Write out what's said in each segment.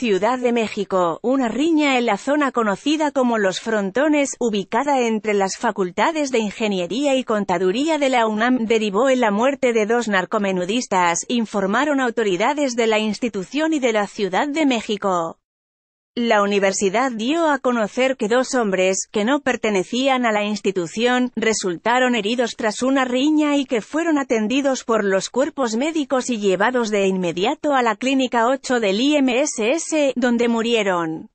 Ciudad de México, una riña en la zona conocida como Los Frontones, ubicada entre las facultades de Ingeniería y Contaduría de la UNAM, derivó en la muerte de dos narcomenudistas, informaron autoridades de la institución y de la Ciudad de México. La universidad dio a conocer que dos hombres, que no pertenecían a la institución, resultaron heridos tras una riña y que fueron atendidos por los cuerpos médicos y llevados de inmediato a la Clínica 8 del IMSS, donde murieron.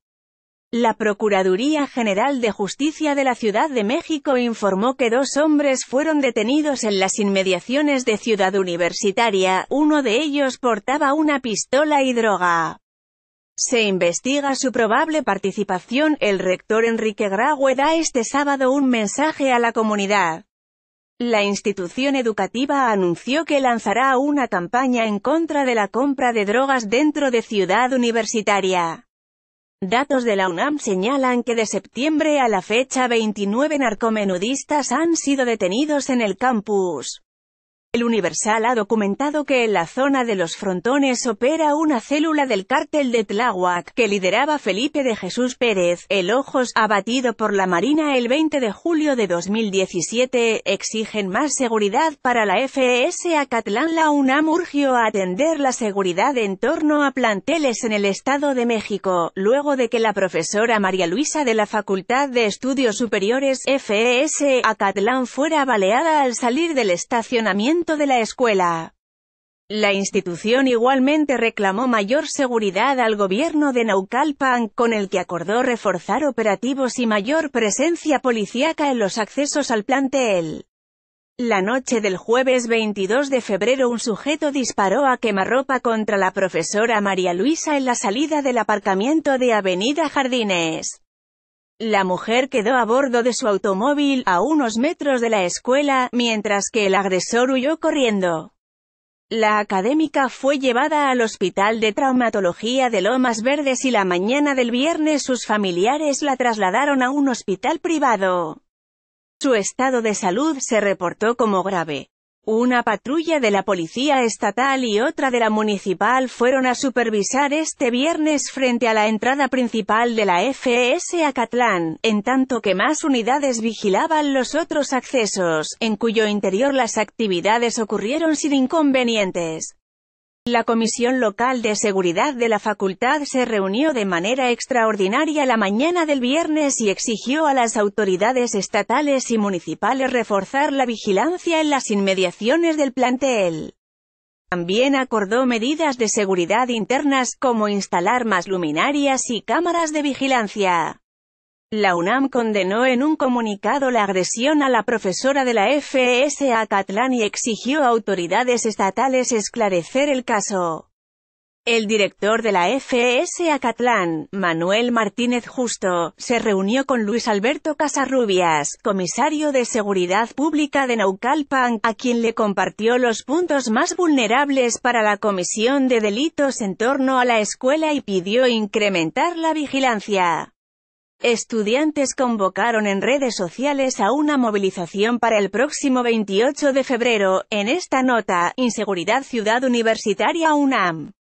La Procuraduría General de Justicia de la Ciudad de México informó que dos hombres fueron detenidos en las inmediaciones de Ciudad Universitaria, uno de ellos portaba una pistola y droga. Se investiga su probable participación. El rector Enrique Graue da este sábado un mensaje a la comunidad. La institución educativa anunció que lanzará una campaña en contra de la compra de drogas dentro de Ciudad Universitaria. Datos de la UNAM señalan que de septiembre a la fecha 29 narcomenudistas han sido detenidos en el campus. El Universal ha documentado que en la zona de los frontones opera una célula del cártel de Tláhuac, que lideraba Felipe de Jesús Pérez, el Ojos, abatido por la Marina el 20 de julio de 2017, exigen más seguridad para la FES Acatlán la UNAM urgió a atender la seguridad en torno a planteles en el Estado de México, luego de que la profesora María Luisa de la Facultad de Estudios Superiores FES Acatlán fuera baleada al salir del estacionamiento de la escuela. La institución igualmente reclamó mayor seguridad al gobierno de Naucalpan, con el que acordó reforzar operativos y mayor presencia policíaca en los accesos al plantel. La noche del jueves 22 de febrero un sujeto disparó a quemarropa contra la profesora María Luisa en la salida del aparcamiento de Avenida Jardines. La mujer quedó a bordo de su automóvil, a unos metros de la escuela, mientras que el agresor huyó corriendo. La académica fue llevada al Hospital de Traumatología de Lomas Verdes y la mañana del viernes sus familiares la trasladaron a un hospital privado. Su estado de salud se reportó como grave. Una patrulla de la policía estatal y otra de la municipal fueron a supervisar este viernes frente a la entrada principal de la FES a Catlán, en tanto que más unidades vigilaban los otros accesos, en cuyo interior las actividades ocurrieron sin inconvenientes. La Comisión Local de Seguridad de la Facultad se reunió de manera extraordinaria la mañana del viernes y exigió a las autoridades estatales y municipales reforzar la vigilancia en las inmediaciones del plantel. También acordó medidas de seguridad internas como instalar más luminarias y cámaras de vigilancia. La UNAM condenó en un comunicado la agresión a la profesora de la FSA e Catlán y exigió a autoridades estatales esclarecer el caso. El director de la FSA e Catlán, Manuel Martínez Justo, se reunió con Luis Alberto Casarrubias, comisario de Seguridad Pública de Naucalpan, a quien le compartió los puntos más vulnerables para la comisión de delitos en torno a la escuela y pidió incrementar la vigilancia. Estudiantes convocaron en redes sociales a una movilización para el próximo 28 de febrero. En esta nota, Inseguridad Ciudad Universitaria UNAM.